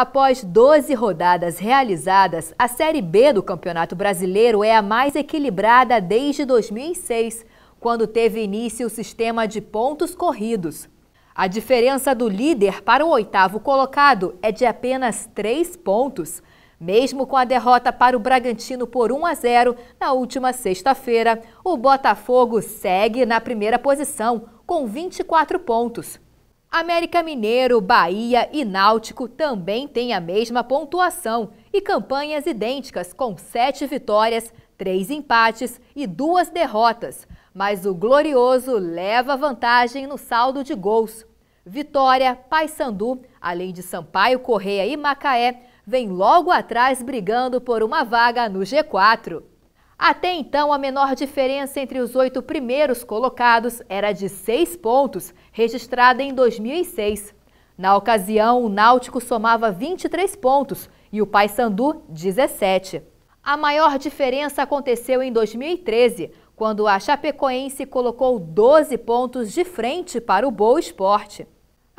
Após 12 rodadas realizadas, a Série B do Campeonato Brasileiro é a mais equilibrada desde 2006, quando teve início o sistema de pontos corridos. A diferença do líder para o oitavo colocado é de apenas três pontos, mesmo com a derrota para o Bragantino por 1 a 0 na última sexta-feira, o Botafogo segue na primeira posição, com 24 pontos. América Mineiro, Bahia e Náutico também têm a mesma pontuação e campanhas idênticas com sete vitórias, três empates e duas derrotas. Mas o Glorioso leva vantagem no saldo de gols. Vitória, Paysandu, além de Sampaio Correia e Macaé, vem logo atrás brigando por uma vaga no G4. Até então, a menor diferença entre os oito primeiros colocados era de seis pontos, registrada em 2006. Na ocasião, o Náutico somava 23 pontos e o Paysandu 17. A maior diferença aconteceu em 2013, quando a Chapecoense colocou 12 pontos de frente para o Boa Esporte.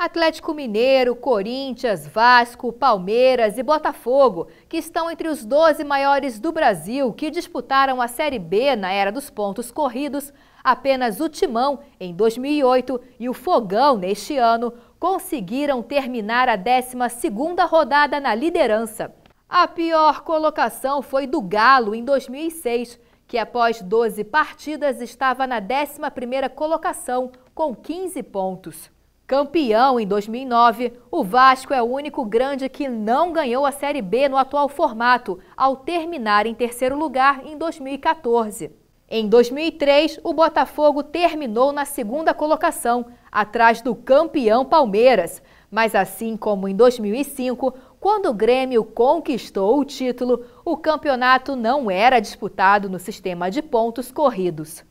Atlético Mineiro, Corinthians, Vasco, Palmeiras e Botafogo, que estão entre os 12 maiores do Brasil que disputaram a Série B na era dos pontos corridos, apenas o Timão em 2008 e o Fogão neste ano conseguiram terminar a 12ª rodada na liderança. A pior colocação foi do Galo em 2006, que após 12 partidas estava na 11ª colocação com 15 pontos. Campeão em 2009, o Vasco é o único grande que não ganhou a Série B no atual formato, ao terminar em terceiro lugar em 2014. Em 2003, o Botafogo terminou na segunda colocação, atrás do campeão Palmeiras. Mas assim como em 2005, quando o Grêmio conquistou o título, o campeonato não era disputado no sistema de pontos corridos.